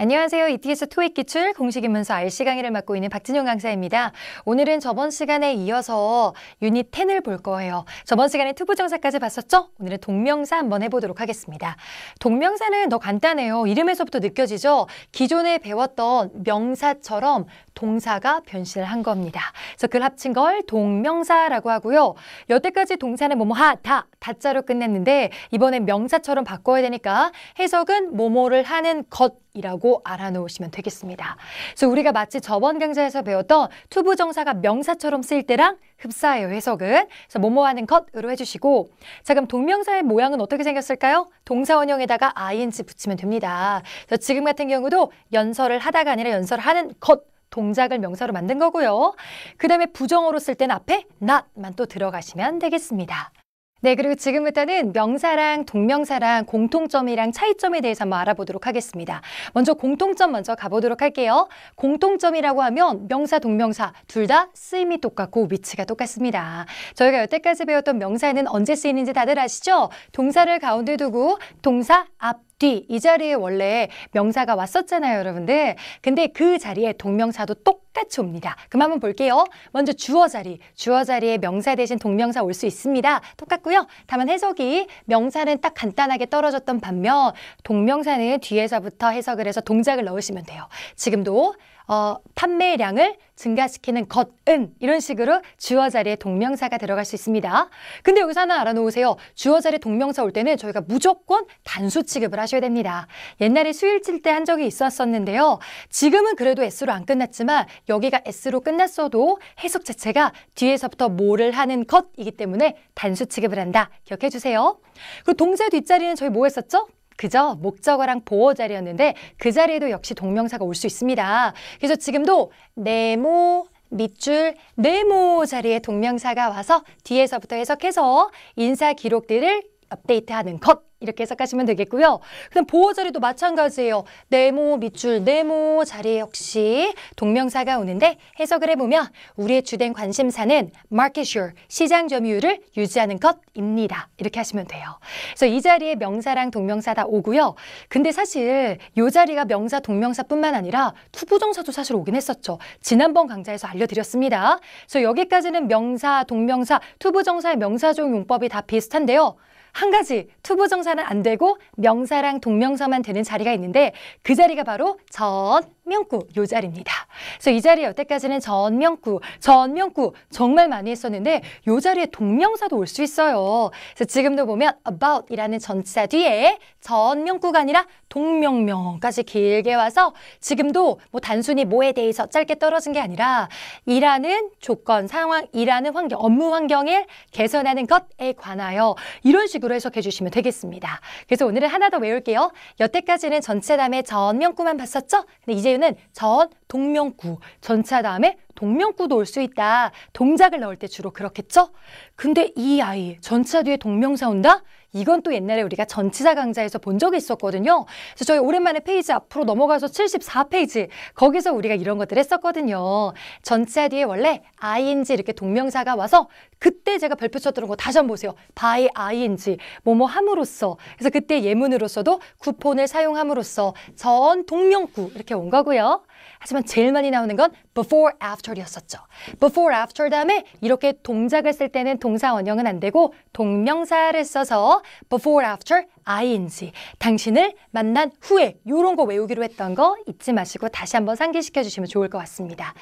안녕하세요. ETS 토익 기출 공식 인문서 RC 강의를 맡고 있는 박진용 강사입니다. 오늘은 저번 시간에 이어서 유닛 10을 볼 거예요. 저번 시간에 투부정사까지 봤었죠? 오늘은 동명사 한번 해보도록 하겠습니다. 동명사는 더 간단해요. 이름에서부터 느껴지죠? 기존에 배웠던 명사처럼 동사가 변신을 한 겁니다. 그래서 그걸 합친 걸 동명사라고 하고요. 여태까지 동사는 뭐뭐 하, 다, 다자로 끝냈는데 이번엔 명사처럼 바꿔야 되니까 해석은 뭐뭐를 하는 것 이라고 알아놓으시면 되겠습니다. 그래서 우리가 마치 저번 강좌에서 배웠던 투부정사가 명사처럼 쓰일 때랑 흡사해요, 해석은. 그래서 뭐뭐 하는 것으로 해주시고 자, 그럼 동명사의 모양은 어떻게 생겼을까요? 동사원형에다가 ing 붙이면 됩니다. 그래서 지금 같은 경우도 연설을 하다가 아니라 연설하는 을것 동작을 명사로 만든 거고요. 그 다음에 부정어로 쓸 때는 앞에 not만 또 들어가시면 되겠습니다. 네, 그리고 지금부터는 명사랑 동명사랑 공통점이랑 차이점에 대해서 한번 알아보도록 하겠습니다. 먼저 공통점 먼저 가보도록 할게요. 공통점이라고 하면 명사, 동명사 둘 다 쓰임이 똑같고 위치가 똑같습니다. 저희가 여태까지 배웠던 명사는 에 언제 쓰이는지 다들 아시죠? 동사를 가운데 두고 동사 앞 뒤이 자리에 원래 명사가 왔었잖아요, 여러분들. 근데 그 자리에 동명사도 똑같이 옵니다. 그럼 한번 볼게요. 먼저 주어 자리. 주어 자리에 명사 대신 동명사 올 수 있습니다. 똑같고요. 다만 해석이 명사는 딱 간단하게 떨어졌던 반면 동명사는 뒤에서부터 해석을 해서 동작을 넣으시면 돼요. 지금도 어, 판매량을 증가시키는 것은 이런 식으로 주어 자리에 동명사가 들어갈 수 있습니다. 근데 여기서 하나 알아놓으세요. 주어 자리 에 동명사 올 때는 저희가 무조건 단수 취급을 하셔야 됩니다. 옛날에 수일 칠 때 한 적이 있었었는데요. 지금은 그래도 S로 안 끝났지만 여기가 S로 끝났어도 해석 자체가 뒤에서부터 뭐를 하는 것이기 때문에 단수 취급을 한다. 기억해 주세요. 그리고 동사 뒷자리는 저희 뭐 했었죠? 그저 목적어랑 보호 자리였는데 그 자리에도 역시 동명사가 올 수 있습니다. 그래서 지금도 네모, 밑줄, 네모 자리에 동명사가 와서 뒤에서부터 해석해서 인사 기록들을 업데이트하는 것 이렇게 해석하시면 되겠고요. 그럼 보호 자리도 마찬가지예요. 네모, 밑줄, 네모 자리에 역시 동명사가 오는데 해석을 해보면 우리의 주된 관심사는 market share, 시장 점유율을 유지하는 것입니다. 이렇게 하시면 돼요. 그래서 이 자리에 명사랑 동명사 다 오고요. 근데 사실 이 자리가 명사, 동명사뿐만 아니라 투부정사도 사실 오긴 했었죠. 지난번 강좌에서 알려드렸습니다. 그래서 여기까지는 명사, 동명사, 투부정사의 명사적 용법이 다 비슷한데요. 한 가지 투부정사는 안 되고 명사랑 동명사만 되는 자리가 있는데 그 자리가 바로 전 명구 요 자리입니다. 그래서 이 자리에 여태까지는 전명구, 전명구 정말 많이 했었는데 요 자리에 동명사도 올 수 있어요. 그래서 지금도 보면 about이라는 전치사 뒤에 전명구가 아니라 동명명까지 길게 와서 지금도 뭐 단순히 뭐에 대해서 짧게 떨어진 게 아니라 일하는 조건, 상황, 일하는 환경, 업무 환경을 개선하는 것에 관하여 이런 식으로 해석해 주시면 되겠습니다. 그래서 오늘은 하나 더 외울게요. 여태까지는 전체 다음에 전명구만 봤었죠? 근데 이제 번는 전, 동명구, 전체 다음에 동명구도 올 수 있다. 동작을 넣을 때 주로 그렇겠죠? 근데 이 아이, 전체 뒤에 동명사 온다? 이건 또 옛날에 우리가 전치사 강좌에서 본 적이 있었거든요. 그래서 저희 오랜만에 페이지 앞으로 넘어가서 74페이지 거기서 우리가 이런 것들 했었거든요. 전치사 뒤에 원래 ing 이렇게 동명사가 와서 그때 제가 발표쳐 쳤던 거 다시 한번 보세요. by ing 뭐뭐 함으로써 그래서 그때 예문으로서도 쿠폰을 사용함으로써 전 동명구 이렇게 온 거고요. 하지만 제일 많이 나오는 건 before, after였었죠. before, after 다음에 이렇게 동작을 쓸 때는 동사 원형은 안 되고 동명사를 써서 before, after, ing 당신을 만난 후에 요런 거 외우기로 했던 거 잊지 마시고 다시 한번 상기시켜 주시면 좋을 것 같습니다.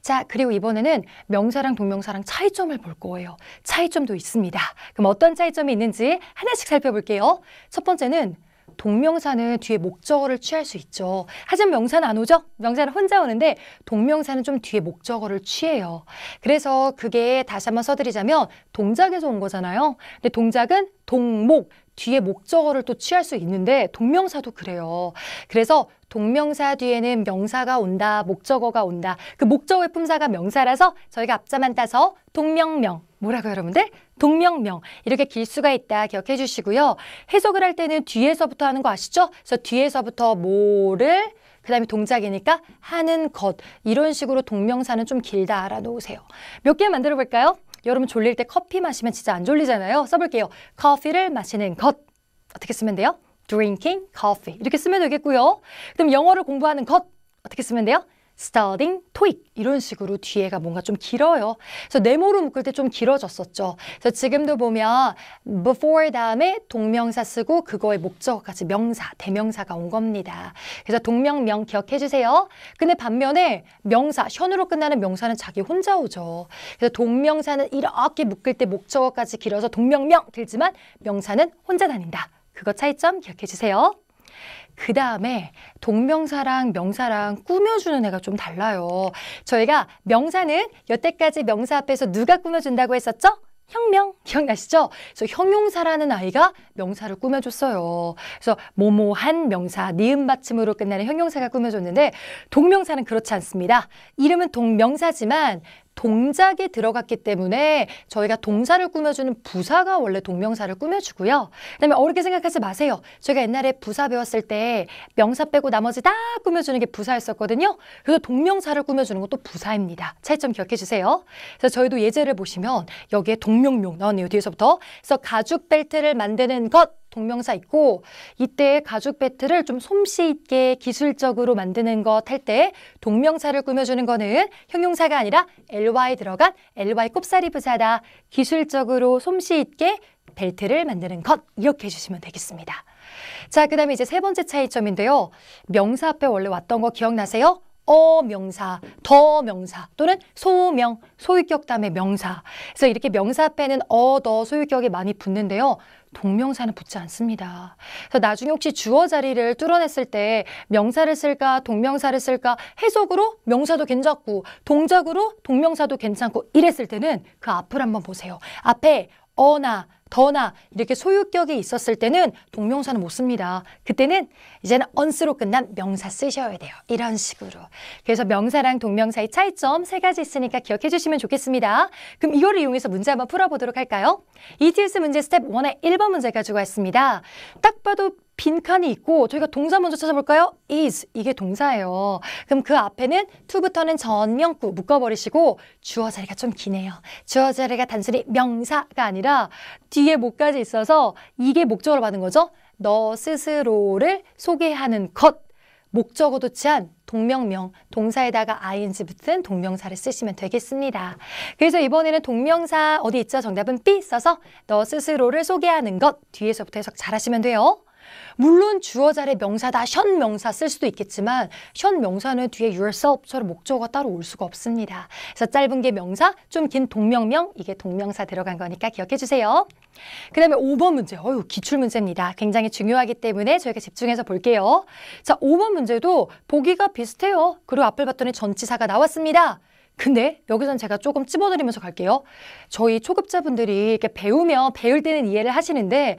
자, 그리고 이번에는 명사랑 동명사랑 차이점을 볼 거예요. 차이점도 있습니다. 그럼 어떤 차이점이 있는지 하나씩 살펴볼게요. 첫 번째는 동명사는 뒤에 목적어를 취할 수 있죠. 하지만 명사는 안 오죠? 명사는 혼자 오는데 동명사는 좀 뒤에 목적어를 취해요. 그래서 그게 다시 한번 써드리자면 동작에서 온 거잖아요. 근데 동작은 동목, 뒤에 목적어를 또 취할 수 있는데 동명사도 그래요. 그래서 동명사 뒤에는 명사가 온다, 목적어가 온다. 그 목적어의 품사가 명사라서 저희가 앞자만 따서 동명명, 뭐라고 여러분들? 동명명 이렇게 길 수가 있다 기억해 주시고요. 해석을 할 때는 뒤에서부터 하는 거 아시죠? 그래서 뒤에서부터 뭐를 그 다음에 동작이니까 하는 것 이런 식으로 동명사는 좀 길다 알아놓으세요. 몇 개 만들어 볼까요? 여러분 졸릴 때 커피 마시면 진짜 안 졸리잖아요. 써볼게요. 커피를 마시는 것 어떻게 쓰면 돼요? Drinking coffee 이렇게 쓰면 되겠고요. 그럼 영어를 공부하는 것 어떻게 쓰면 돼요? studying, 토익 이런 식으로 뒤에가 뭔가 좀 길어요. 그래서 네모로 묶을 때 좀 길어졌었죠. 그래서 지금도 보면 before 다음에 동명사 쓰고 그거의 목적까지 명사, 대명사가 온 겁니다. 그래서 동명명 기억해 주세요. 근데 반면에 명사, 현으로 끝나는 명사는 자기 혼자 오죠. 그래서 동명사는 이렇게 묶을 때 목적어까지 길어서 동명명 들지만 명사는 혼자 다닌다. 그거 차이점 기억해 주세요. 그 다음에 동명사랑 명사랑 꾸며주는 애가 좀 달라요. 저희가 명사는 여태까지 명사 앞에서 누가 꾸며준다고 했었죠? 혁명 기억나시죠? 그래서 형용사라는 아이가 명사를 꾸며줬어요. 그래서 모모한 명사 니은 받침으로 끝나는 형용사가 꾸며줬는데 동명사는 그렇지 않습니다. 이름은 동명사지만 동작이 들어갔기 때문에 저희가 동사를 꾸며주는 부사가 원래 동명사를 꾸며주고요. 그다음에 어렵게 생각하지 마세요. 저희가 옛날에 부사 배웠을 때 명사 빼고 나머지 다 꾸며주는 게 부사였었거든요. 그래서 동명사를 꾸며주는 것도 부사입니다. 차이점 기억해 주세요. 그래서 저희도 예제를 보시면 여기에 동명명 나왔네요. 뒤에서부터. 그래서 가죽 벨트를 만드는 것 동명사 있고 이때 가죽 배트를 좀 솜씨 있게 기술적으로 만드는 것 할 때 동명사를 꾸며주는 거는 형용사가 아니라 ly 들어간 ly 꼽사리 부사다. 기술적으로 솜씨 있게 벨트를 만드는 것 이렇게 해주시면 되겠습니다. 자, 그 다음에 이제 세 번째 차이점인데요. 명사 앞에 원래 왔던 거 기억나세요? 어 명사, 더 명사 또는 소명, 소유격 담의 명사 그래서 이렇게 명사 앞에는 어, 더 소유격이 많이 붙는데요 동명사는 붙지 않습니다 그래서 나중에 혹시 주어 자리를 뚫어냈을 때 명사를 쓸까 동명사를 쓸까 해석으로 명사도 괜찮고 동작으로 동명사도 괜찮고 이랬을 때는 그 앞을 한번 보세요 앞에 어나 더나 이렇게 소유격이 있었을 때는 동명사는 못 씁니다. 그때는 이제는 언스로 끝난 명사 쓰셔야 돼요. 이런 식으로. 그래서 명사랑 동명사의 차이점 세 가지 있으니까 기억해 주시면 좋겠습니다. 그럼 이거를 이용해서 문제 한번 풀어보도록 할까요? ETS 문제 스텝 1의 1번 문제 가지고 왔습니다. 딱 봐도 빈칸이 있고 저희가 동사 먼저 찾아볼까요? is 이게 동사예요. 그럼 그 앞에는 to부터는 전명구 묶어버리시고 주어 자리가 좀 기네요. 주어 자리가 단순히 명사가 아니라 뒤에 목까지 있어서 이게 목적으로 받은 거죠. 너 스스로를 소개하는 것 목적어 도취한 동명명, 동사에다가 ing 붙은 동명사를 쓰시면 되겠습니다. 그래서 이번에는 동명사 어디 있죠? 정답은 B 써서 너 스스로를 소개하는 것 뒤에서부터 해석 잘하시면 돼요. 물론 주어 자리 명사다 현 명사 쓸 수도 있겠지만 현 명사는 뒤에 yourself처럼 목적어가 따로 올 수가 없습니다. 그래서 짧은 게 명사, 좀 긴 동명명, 이게 동명사 들어간 거니까 기억해 주세요. 그 다음에 5번 문제, 어휴 기출 문제입니다. 굉장히 중요하기 때문에 저희가 집중해서 볼게요. 자, 5번 문제도 보기가 비슷해요. 그리고 앞을 봤더니 전치사가 나왔습니다. 근데 여기선 제가 조금 찝어드리면서 갈게요. 저희 초급자분들이 이렇게 배우면 배울 때는 이해를 하시는데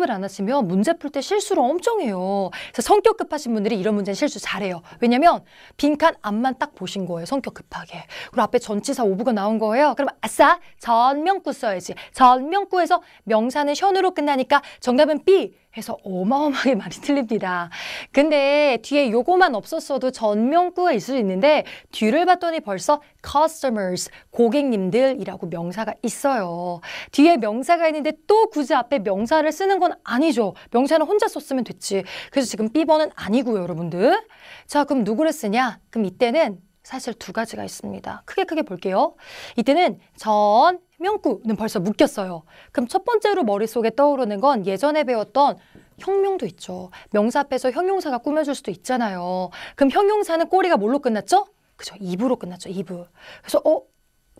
연습을 안 하시면 문제 풀 때 실수를 엄청 해요. 그래서 성격 급하신 분들이 이런 문제는 실수 잘해요. 왜냐면 빈칸 앞만 딱 보신 거예요. 성격 급하게. 그리고 앞에 전치사 오부가 나온 거예요. 그럼 아싸 전명구 써야지. 전명구에서 명사는 현으로 끝나니까 정답은 B. 해서 어마어마하게 많이 틀립니다. 근데 뒤에 요거만 없었어도 전명구가 있을 수 있는데 뒤를 봤더니 벌써 customers, 고객님들이라고 명사가 있어요. 뒤에 명사가 있는데 또 굳이 앞에 명사를 쓰는 건 아니죠. 명사는 혼자 썼으면 됐지. 그래서 지금 B번은 아니고요, 여러분들. 자, 그럼 누구를 쓰냐? 그럼 이때는 사실 두 가지가 있습니다. 크게 크게 볼게요. 이때는 전, 명구는 벌써 묶였어요. 그럼 첫 번째로 머릿속에 떠오르는 건 예전에 배웠던 형용도 있죠. 명사 앞에서 형용사가 꾸며줄 수도 있잖아요. 그럼 형용사는 꼬리가 뭘로 끝났죠? 그죠. 이부로 끝났죠. 이부. 그래서 어?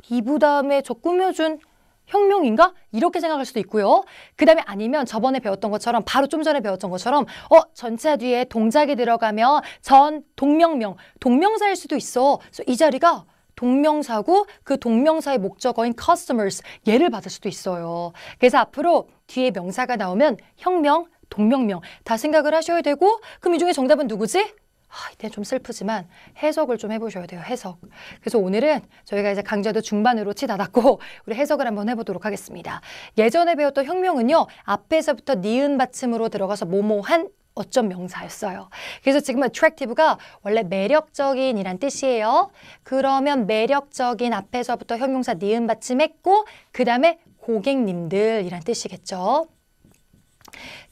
이부 다음에 저 꾸며준 혁명인가? 이렇게 생각할 수도 있고요. 그 다음에 아니면 저번에 배웠던 것처럼 바로 좀 전에 배웠던 것처럼 어전체 뒤에 동작이 들어가면 전 동명명, 동명사일 수도 있어. 그래서 이 자리가 동명사고 그 동명사의 목적어인 customers 예를 받을 수도 있어요. 그래서 앞으로 뒤에 명사가 나오면 혁명, 동명명 다 생각을 하셔야 되고 그럼 이 중에 정답은 누구지? 아, 이때 좀 슬프지만 해석을 좀 해보셔야 돼요. 해석. 그래서 오늘은 저희가 이제 강좌도 중반으로 치닫았고 우리 해석을 한번 해보도록 하겠습니다. 예전에 배웠던 혁명은요. 앞에서부터 니은 받침으로 들어가서 모모한 어쩜 명사였어요. 그래서 지금 attractive가 원래 매력적인이란 뜻이에요. 그러면 매력적인 앞에서부터 형용사 니은 받침했고 그 다음에 고객님들이란 뜻이겠죠.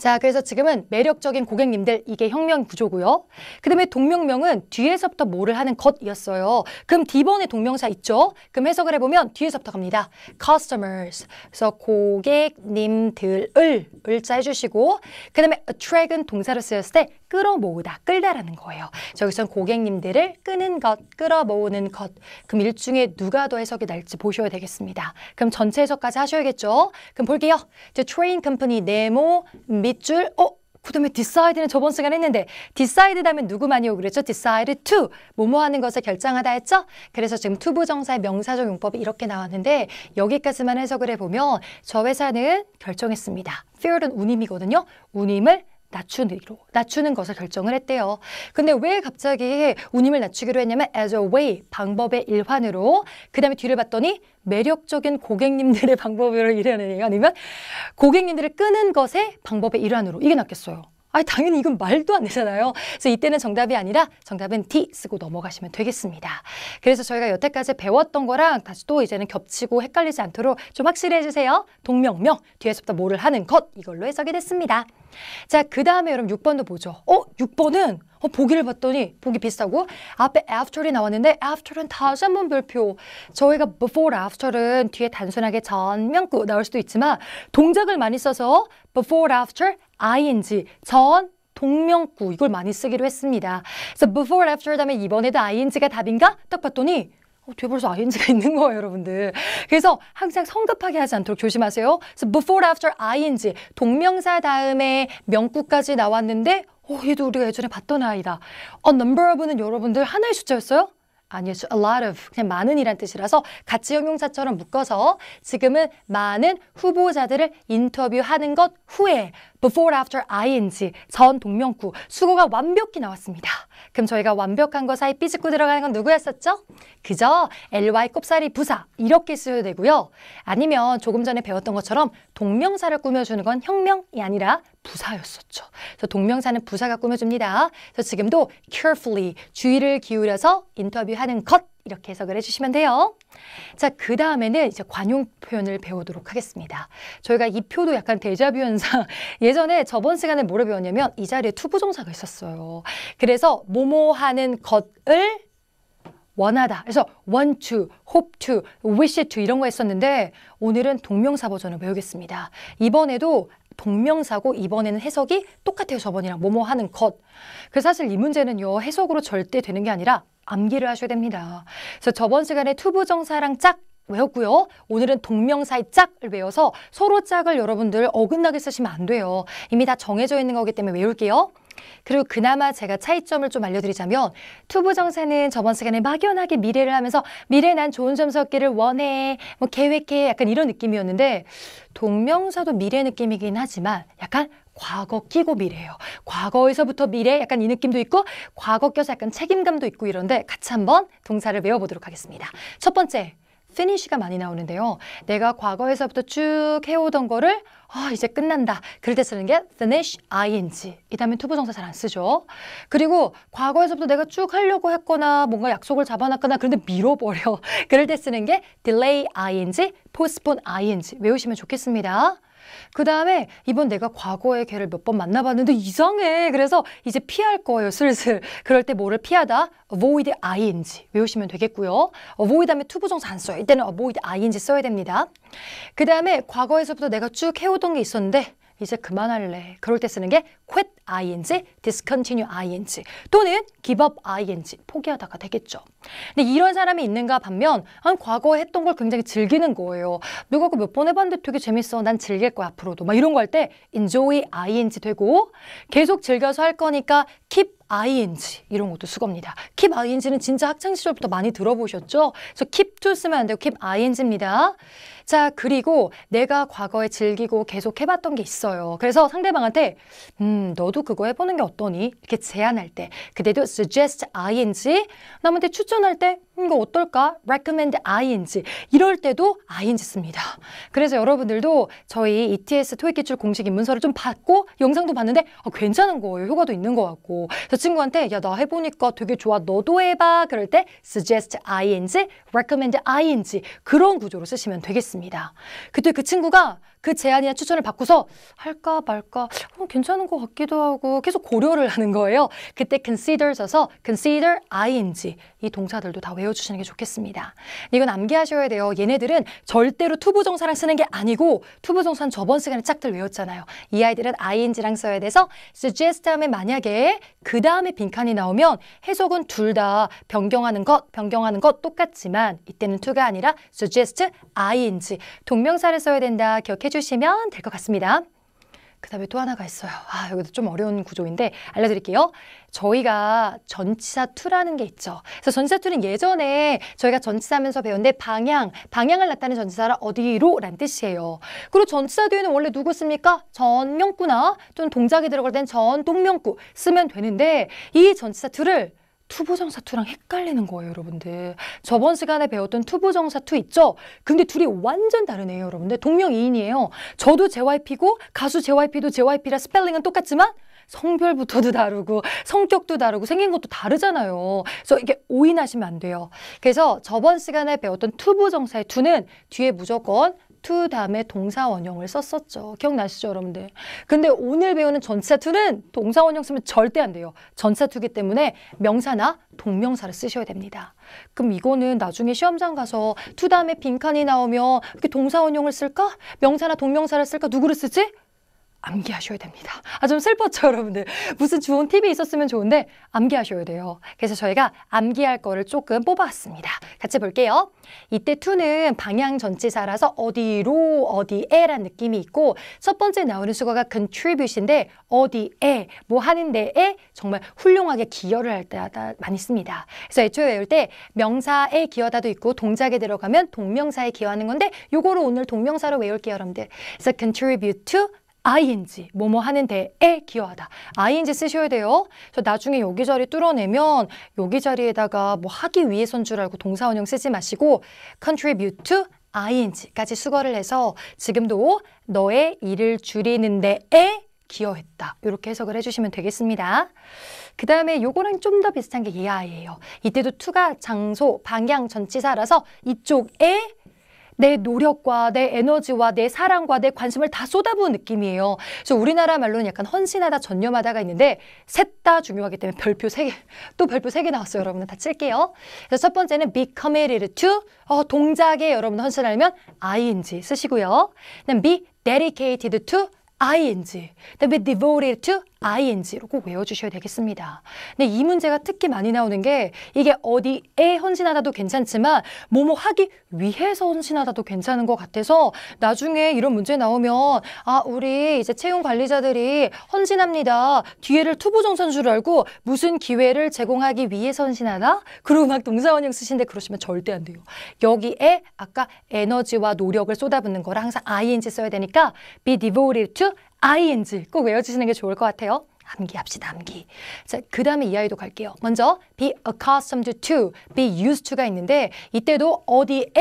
자, 그래서 지금은 매력적인 고객님들 이게 혁명 구조고요. 그다음에 동명명은 뒤에서부터 뭐를 하는 것이었어요. 그럼 D번의 동명사 있죠? 그럼 해석을 해보면 뒤에서부터 갑니다. customers. 그래서 고객님들을 을자 해주시고 그다음에 attract은 동사로 쓰였을 때 끌어모으다, 끌다라는 거예요. 여기선 고객님들을 끄는 것, 끌어모으는 것. 그럼 일 중에 누가 더 해석이 날지 보셔야 되겠습니다. 그럼 전체 해석까지 하셔야겠죠? 그럼 볼게요. The 인 컴퍼니 네모 및 뒷줄, 어? 그 다음에 decide는 저번 시간에 했는데 decide 다음에 누구 많이 오고 그랬죠? decide to 뭐뭐 하는 것을 결정하다 했죠? 그래서 지금 to 부정사의 명사적 용법이 이렇게 나왔는데 여기까지만 해석을 해보면 저 회사는 결정했습니다. f e l d 은 운임이거든요. 운임을 낮추기로 낮추는 것을 결정을 했대요. 근데 왜 갑자기 운임을 낮추기로 했냐면 as a way 방법의 일환으로 그다음에 뒤를 봤더니 매력적인 고객님들의 방법으로 일환이에요. 아니면 고객님들을 끄는 것의 방법의 일환으로 이게 낫겠어요. 아, 당연히 이건 말도 안 되잖아요. 그래서 이때는 정답이 아니라 정답은 D 쓰고 넘어가시면 되겠습니다. 그래서 저희가 여태까지 배웠던 거랑 다시 또 이제는 겹치고 헷갈리지 않도록 좀 확실히 해주세요. 동명명, 뒤에서부터 뭐를 하는 것 이걸로 해석이 됐습니다. 자, 그 다음에 여러분 6번도 보죠. 어? 6번은 어, 보기를 봤더니 보기 비슷하고 앞에 after이 나왔는데 after은 다시 한 번 별표. 저희가 before, after은 뒤에 단순하게 전명구 나올 수도 있지만 동작을 많이 써서 before, after, ing, 전, 동명구 이걸 많이 쓰기로 했습니다. 그래서 before, after 다음에 이번에도 ing가 답인가? 딱 봤더니 어, 뒤에 벌써 ing가 있는 거예요, 여러분들. 그래서 항상 성급하게 하지 않도록 조심하세요. 그래서 before, after, ing 동명사 다음에 명구까지 나왔는데 어, 얘도 우리가 예전에 봤던 아이다. 어, number of는 여러분들 하나의 숫자였어요? 아니요. a lot of 그냥 많은이란 뜻이라서 같이 형용사처럼 묶어서 지금은 많은 후보자들을 인터뷰하는 것 후에 before after ing 전 동명구 수고가 완벽히 나왔습니다. 그럼 저희가 완벽한 거 사이 삐집고 들어가는 건 누구였었죠? 그죠? ly 꼽사리 부사 이렇게 쓰셔도 되고요. 아니면 조금 전에 배웠던 것처럼 동명사를 꾸며주는 건 혁명이 아니라 부사였었죠. 그래서 동명사는 부사가 꾸며줍니다. 그래서 지금도 carefully 주의를 기울여서 인터뷰하 하는 것 이렇게 해석을 해주시면 돼요. 자, 그 다음에는 이제 관용 표현을 배우도록 하겠습니다. 저희가 이 표도 약간 데자뷰 현상. 예전에 저번 시간에 뭐를 배웠냐면 이 자리에 투부정사가 있었어요. 그래서 모모 하는 것을 원하다. 그래서 want to, hope to, wish to 이런 거 했었는데 오늘은 동명사 버전을 배우겠습니다. 이번에도 동명사고 이번에는 해석이 똑같아요. 저번이랑 뭐뭐 하는 것. 그 사실 이 문제는요. 해석으로 절대 되는 게 아니라 암기를 하셔야 됩니다. 그래서 저번 시간에 투부정사랑 짝 외웠고요. 오늘은 동명사의 짝을 외워서 서로 짝을 여러분들 어긋나게 쓰시면 안 돼요. 이미 다 정해져 있는 거기 때문에 외울게요. 그리고 그나마 제가 차이점을 좀 알려드리자면 투부 정사는 저번 시간에 막연하게 미래를 하면서 미래 난 좋은 점수 얻기를 원해 뭐 계획해 약간 이런 느낌이었는데 동명사도 미래 느낌이긴 하지만 약간 과거 끼고 미래예요. 과거에서부터 미래 약간 이 느낌도 있고 과거 껴서 약간 책임감도 있고 이런데 같이 한번 동사를 외워보도록 하겠습니다. 첫 번째 피니쉬가 많이 나오는데요. 내가 과거에서부터 쭉 해오던 거를 아, 이제 끝난다. 그럴 때 쓰는 게 finish ing. 이 다음에 투부 정사 잘 안 쓰죠. 그리고 과거에서부터 내가 쭉 하려고 했거나 뭔가 약속을 잡아놨거나 그런데 미뤄버려. 그럴 때 쓰는 게 delay ing, postpone ing. 외우시면 좋겠습니다. 그 다음에 이번 내가 과거에 걔를 몇 번 만나봤는데 이상해. 그래서 이제 피할 거예요, 슬슬. 그럴 때 뭐를 피하다? avoid ing 외우시면 되겠고요. avoid 하면 투부정사 안 써요. 이때는 avoid ing 써야 됩니다. 그 다음에 과거에서부터 내가 쭉 해오던 게 있었는데 이제 그만할래. 그럴 때 쓰는 게 quit ing, discontinue ing 또는 give up ing, 포기하다가 되겠죠. 근데 이런 사람이 있는가 반면 한 과거에 했던 걸 굉장히 즐기는 거예요. 누가 그 몇 번 해봤는데 되게 재밌어. 난 즐길 거야 앞으로도. 막 이런 거 할 때 enjoy ing 되고 계속 즐겨서 할 거니까 keep ing 이런 것도 쓰겁니다 keep ing는 진짜 학창 시절부터 많이 들어보셨죠? 그래서 keep to 쓰면 안 되고 keep ing입니다. 자, 그리고 내가 과거에 즐기고 계속 해봤던 게 있어요. 그래서 상대방한테 음, 너도 그거 해보는 게 어떠니? 이렇게 제안할 때 그대도 suggest ing 남한테 추천할 때 음, 이거 어떨까? recommend ing 이럴 때도 ing 씁니다. 그래서 여러분들도 저희 ETS 토익 기출 공식 입문서를 좀 받고 영상도 봤는데 어, 괜찮은 거예요. 효과도 있는 거 같고 저 친구한테 야 나 해보니까 되게 좋아. 너도 해봐. 그럴 때 suggest ing, recommend ing 그런 구조로 쓰시면 되겠습니다. 있었습니다. 그때 그 친구가 그 제안이나 추천을 받고서 할까 말까 어, 괜찮은 것 같기도 하고 계속 고려를 하는 거예요. 그때 consider 써서 consider ing 이 동사들도 다 외워주시는 게 좋겠습니다. 이건 암기하셔야 돼요. 얘네들은 절대로 투부정사랑 쓰는 게 아니고 투부정사는 저번 시간에 짝들 외웠잖아요. 이 아이들은 ing랑 써야 돼서 suggest 다음에 만약에 그 다음에 빈칸이 나오면 해석은 둘 다 변경하는 것, 변경하는 것 똑같지만 이때는 to가 아니라 suggest ing 동명사를 써야 된다 기억해 해주시면 될 것 같습니다. 그 다음에 또 하나가 있어요. 아, 여기도 좀 어려운 구조인데 알려드릴게요. 저희가 전치사 투라는게 있죠. 그래서 전치사 투는 예전에 저희가 전치사 하면서 배웠는데 방향, 방향을 나타내는 전치사라 어디로 란 뜻이에요. 그리고 전치사 뒤에는 원래 누구 씁니까? 전명구나 또는 동작이 들어갈 땐 전동명구 쓰면 되는데 이 전치사 투를 투부정사투랑 헷갈리는 거예요, 여러분들. 저번 시간에 배웠던 투부정사투 있죠? 근데 둘이 완전 다르네요, 여러분들. 동명이인이에요. 저도 JYP고 가수 JYP도 JYP라 스펠링은 똑같지만 성별부터도 다르고 성격도 다르고 생긴 것도 다르잖아요. 그래서 이게 오인하시면 안 돼요. 그래서 저번 시간에 배웠던 투부정사의 투는 뒤에 무조건 to 다음에 동사 원형을 썼었죠. 기억나시죠, 여러분들? 근데 오늘 배우는 전치사 t 는 동사 원형 쓰면 절대 안 돼요. 전치사 t 기 때문에 명사나 동명사를 쓰셔야 됩니다. 그럼 이거는 나중에 시험장 가서 to 다음에 빈칸이 나오면 이렇게 동사 원형을 쓸까? 명사나 동명사를 쓸까? 누구를 쓰지? 암기하셔야 됩니다. 아, 좀 슬펐죠, 여러분들? 무슨 좋은 팁이 있었으면 좋은데 암기하셔야 돼요. 그래서 저희가 암기할 거를 조금 뽑아왔습니다. 같이 볼게요. 이때 투는 방향 전치사라서 어디로, 어디에란 느낌이 있고 첫 번째 나오는 수거가 contribute인데 어디에, 뭐 하는 데에 정말 훌륭하게 기여를 할때마다 많이 씁니다. 그래서 애초에 외울 때 명사에 기여다도 있고 동작에 들어가면 동명사에 기여하는 건데 요거를 오늘 동명사로 외울게요, 여러분들. 그래서 contribute to ing, 뭐뭐 하는 데에 기여하다. ing 쓰셔야 돼요. 저 나중에 여기 저리 뚫어내면 여기 자리에다가 뭐 하기 위해선 줄 알고 동사원형 쓰지 마시고 contribute to ing까지 수거를 해서 지금도 너의 일을 줄이는 데에 기여했다. 이렇게 해석을 해주시면 되겠습니다. 그 다음에 요거랑 좀 더 비슷한 게 예아예요. 이때도 투가 장소, 방향, 전치사라서 이쪽에 내 노력과 내 에너지와 내 사랑과 내 관심을 다 쏟아부은 느낌이에요. 그래서 우리나라 말로는 약간 헌신하다 전념하다가 있는데 셋 다 중요하기 때문에 별표 3개또 별표 3개 나왔어요. 여러분들 다 칠게요. 그래서 첫 번째는 be committed to 어, 동작에 여러분 헌신하면 ing 쓰시고요. 그다음 be dedicated to ing 그다음에 devoted to ing로 꼭 외워주셔야 되겠습니다. 근데 네, 이 문제가 특히 많이 나오는 게 이게 어디에 헌신하다도 괜찮지만 뭐뭐 하기 위해서 헌신하다도 괜찮은 것 같아서 나중에 이런 문제 나오면 아 우리 이제 채용 관리자들이 헌신합니다. 뒤에를 투부정선 줄 알고 무슨 기회를 제공하기 위해서 헌신하나? 그리고 막 동사원형 쓰신데 그러시면 절대 안 돼요. 여기에 아까 에너지와 노력을 쏟아붓는 거랑 항상 ing 써야 되니까 be devoted to ing 꼭 외워주시는 게 좋을 것 같아요. 암기합시다, 암기. 자, 그 다음에 이 아이도 갈게요. 먼저 be accustomed to, be used to가 있는데 이때도 어디에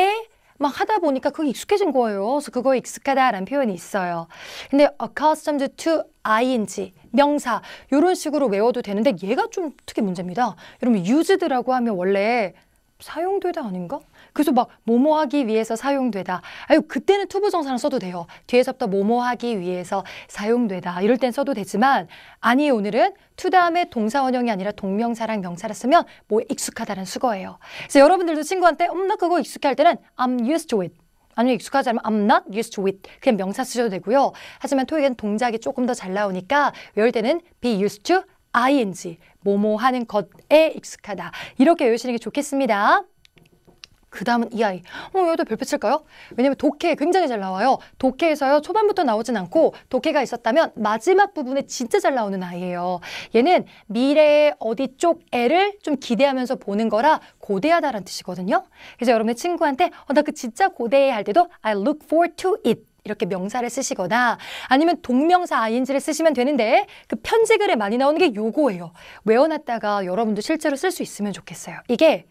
막 하다 보니까 그게 익숙해진 거예요. 그래서 그거에 익숙하다라는 표현이 있어요. 근데 accustomed to ing 명사 이런 식으로 외워도 되는데 얘가 좀특히 문제입니다. 여러분 used라고 하면 원래 사용되다 아닌가? 그래서 막 뭐뭐하기 위해서 사용되다. 아유 그때는 투부 정사는 써도 돼요. 뒤에서부터 뭐뭐하기 위해서 사용되다. 이럴 땐 써도 되지만 아니 오늘은 투 다음에 동사원형이 아니라 동명사랑 명사를 쓰면 뭐 익숙하다는 수거예요. 그래서 여러분들도 친구한테 엄나 음, 그거 익숙할 때는 I'm used to it. 아니면 익숙하지 않으면 I'm not used to it. 그냥 명사 쓰셔도 되고요. 하지만 토익엔 동작이 조금 더 잘 나오니까 외울 때는 be used to ing, 뭐뭐 하는 것에 익숙하다. 이렇게 외우시는 게 좋겠습니다. 그 다음은 이 아이. 어, 여기도 별표 칠까요? 왜냐면 독해 굉장히 잘 나와요. 독해에서요, 초반부터 나오진 않고 독해가 있었다면 마지막 부분에 진짜 잘 나오는 아이예요. 얘는 미래의 어디 쪽 애를 좀 기대하면서 보는 거라 고대하다라는 뜻이거든요. 그래서 여러분의 친구한테 어, 나 그 진짜 고대해 할 때도 I look forward to it. 이렇게 명사를 쓰시거나 아니면 동명사 ing를 쓰시면 되는데 그 편지글에 많이 나오는 게 요거예요. 외워놨다가 여러분도 실제로 쓸 수 있으면 좋겠어요. 이게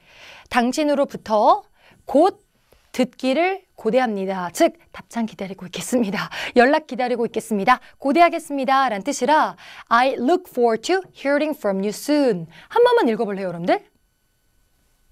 당신으로부터 곧 듣기를 고대합니다. 즉 답장 기다리고 있겠습니다. 연락 기다리고 있겠습니다. 고대하겠습니다. 란 뜻이라 I look forward to hearing from you soon. 한 번만 읽어볼래요, 여러분들?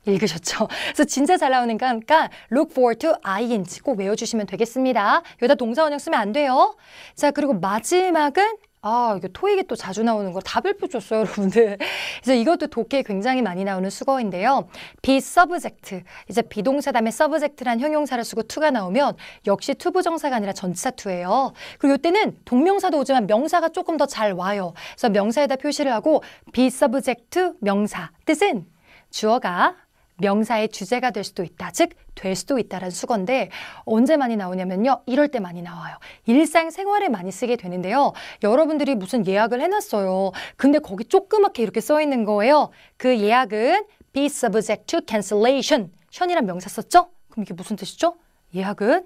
읽으셨죠? 그래서 진짜 잘 나오니까 그러니까 look forward to ing 꼭 외워주시면 되겠습니다. 여기다 동사 원형 쓰면 안 돼요. 자 그리고 마지막은 아, 이게 토익이 또 자주 나오는 거다 별표줬어요, 여러분들. 그래서 이것도 독해 굉장히 많이 나오는 수거인데요. be subject. 이제 비동사 다음에 subject란 형용사를 쓰고 to가 나오면 역시 to 부정사가 아니라 전치사 to예요. 그리고 이때는 동명사도 오지만 명사가 조금 더 잘 와요. 그래서 명사에다 표시를 하고 be subject 명사. 뜻은 주어가 명사의 주제가 될 수도 있다. 즉, 될 수도 있다라는 수건데 언제 많이 나오냐면요. 이럴 때 많이 나와요. 일상생활에 많이 쓰게 되는데요. 여러분들이 무슨 예약을 해놨어요. 근데 거기 조그맣게 이렇게 써있는 거예요. 그 예약은 be subject to cancellation. 션이란 명사 썼죠? 그럼 이게 무슨 뜻이죠? 예약은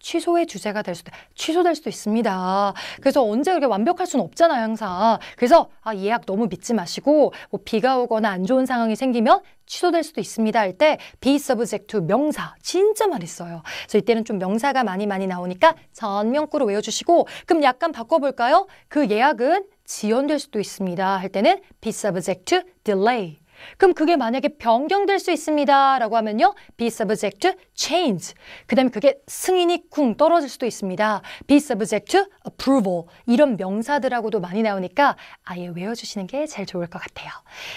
취소의 주제가 될 수도 취소될 수도 있습니다. 그래서 언제 그렇게 완벽할 수는 없잖아요, 항상. 그래서 아, 예약 너무 믿지 마시고 뭐 비가 오거나 안 좋은 상황이 생기면 취소될 수도 있습니다 할 때 be subject to 명사 진짜 많이 써요. 그래서 이때는 좀 명사가 많이 많이 나오니까 전명구로 외워주시고 그럼 약간 바꿔볼까요? 그 예약은 지연될 수도 있습니다 할 때는 be subject to delay 그럼 그게 만약에 변경될 수 있습니다 라고 하면요. be subject to change. 그 다음에 그게 승인이 쿵 떨어질 수도 있습니다. be subject to approval. 이런 명사들하고도 많이 나오니까 아예 외워주시는 게 제일 좋을 것 같아요.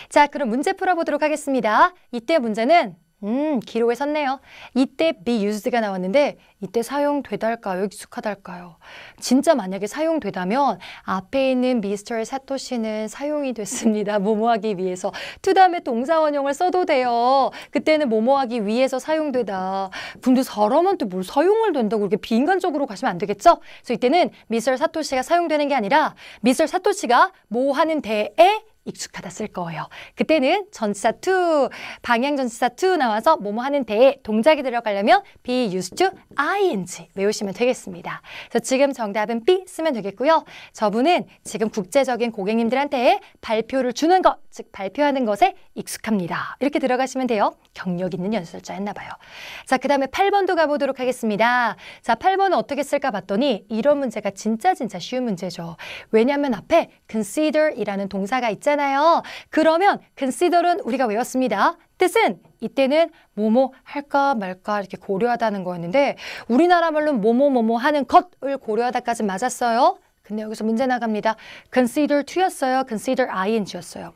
자, 그럼 문제 풀어보도록 하겠습니다. 이때 문제는 음, 기록에 썼네요 이때 be used가 나왔는데 이때 사용되달까요? 익숙하달까요? 진짜 만약에 사용되다면 앞에 있는 미스터 사토시는 사용이 됐습니다. 모모하기 위해서. 투 다음에 동사원형을 써도 돼요. 그때는 모모하기 위해서 사용되다. 근데 사람한테 뭘 사용을 된다고 그렇게 비인간적으로 가시면 안 되겠죠? 그래서 이때는 미스터 사토시가 사용되는 게 아니라 미스터 사토시가 뭐 하는 데에 익숙하다 쓸 거예요. 그때는 전치사 to, 방향 전치사 to 나와서 뭐뭐 하는 데에 동작이 들어가려면 be used to ing 외우시면 되겠습니다. 그래서 지금 정답은 B 쓰면 되겠고요. 저분은 지금 국제적인 고객님들한테 발표를 주는 것, 즉 발표하는 것에 익숙합니다. 이렇게 들어가시면 돼요. 경력 있는 연설자였나 봐요. 자, 그 다음에 8번도 가보도록 하겠습니다. 자, 8번은 어떻게 쓸까 봤더니 이런 문제가 진짜 진짜 쉬운 문제죠. 왜냐하면 앞에 consider이라는 동사가 있잖아요. 있잖아요. 그러면 consider은 우리가 외웠습니다. 뜻은 이때는 뭐뭐 할까 말까 이렇게 고려하다는 거였는데 우리나라 말로는 뭐뭐 뭐뭐 하는 것을 고려하다까지 맞았어요. 근데 여기서 문제 나갑니다. consider to였어요. consider ing였어요.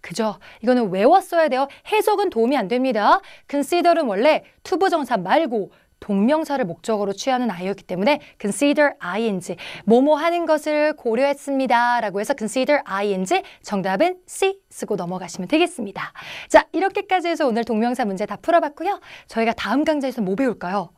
그죠? 이거는 외웠어야 돼요. 해석은 도움이 안 됩니다. consider은 원래 투 부정사 말고 동명사를 목적으로 취하는 아이였기 때문에 consider ing 뭐뭐 하는 것을 고려했습니다. 라고 해서 consider ing 정답은 C 쓰고 넘어가시면 되겠습니다. 자 이렇게까지 해서 오늘 동명사 문제 다 풀어봤고요. 저희가 다음 강좌에서 뭐 배울까요?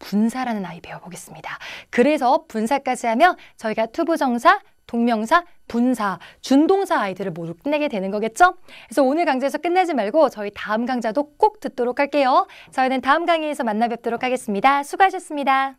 분사라는 아이 배워보겠습니다. 그래서 분사까지 하면 저희가 투부정사, 동명사, 분사, 준동사 아이들을 모두 끝내게 되는 거겠죠? 그래서 오늘 강좌에서 끝내지 말고 저희 다음 강좌도 꼭 듣도록 할게요. 저희는 다음 강의에서 만나 뵙도록 하겠습니다. 수고하셨습니다.